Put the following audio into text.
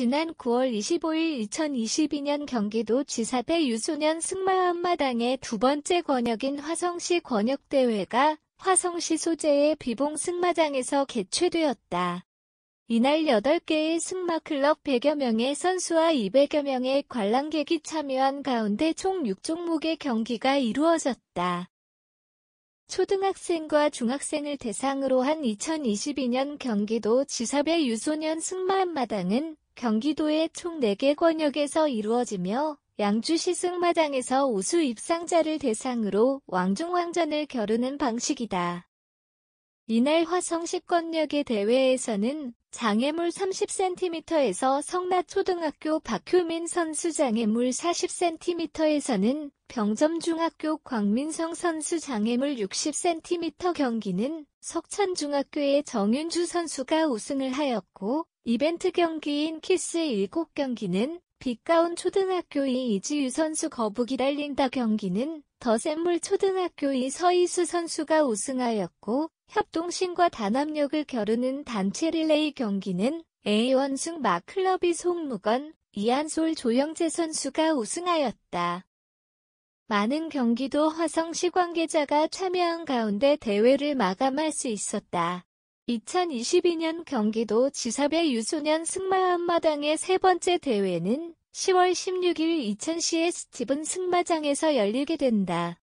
지난 9월 25일 2022년 경기도 지사대 유소년 승마 한마당의 두 번째 권역인 화성시 권역대회가 화성시 소재의 비봉 승마장에서 개최되었다. 이날 8개의 승마클럽 100여 명의 선수와 200여 명의 관람객이 참여한 가운데 총 6종목의 경기가 이루어졌다. 초등학생과 중학생을 대상으로 한 2022년 경기도 지사배 유소년 승마 한마당은 경기도의 총 4개 권역에서 이루어지며 양주시 승마당에서 우수 입상자를 대상으로 왕중왕전을 겨루는 방식이다. 이날 화성 식권역의 대회에서는 장애물 30cm에서 성나초등학교 박효민 선수 장애물 40cm에서는 병점중학교 광민성 선수 장애물 60cm 경기는 석천중학교의 정윤주 선수가 우승을 하였고 이벤트 경기인 키스 7경기는 빛가운 초등학교의 이지유 선수 거북이 달린다 경기는 더샘물 초등학교의 서희수 선수가 우승하였고 협동심과 단합력을 겨루는 단체 릴레이 경기는 a 1승 마클러비 송무건, 이한솔 조영재 선수가 우승하였다. 많은 경기도 화성시 관계자가 참여한 가운데 대회를 마감할 수 있었다. 2022년 경기도 지사배 유소년 승마 한마당의 세 번째 대회는 10월 16일 2 0 0 0시의 스티븐 승마장에서 열리게 된다.